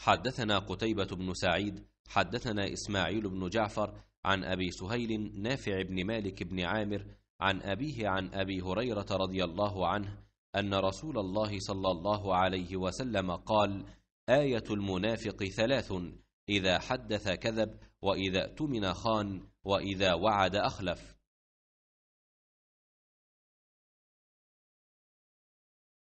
حدثنا قتيبة بن سعيد حدثنا إسماعيل بن جعفر عن أبي سهيل نافع بن مالك بن عامر عن أبيه عن أبي هريرة رضي الله عنه أن رسول الله صلى الله عليه وسلم قال آية المنافق ثلاث إذا حدث كذب وإذا اؤتمن خان وإذا وعد أخلف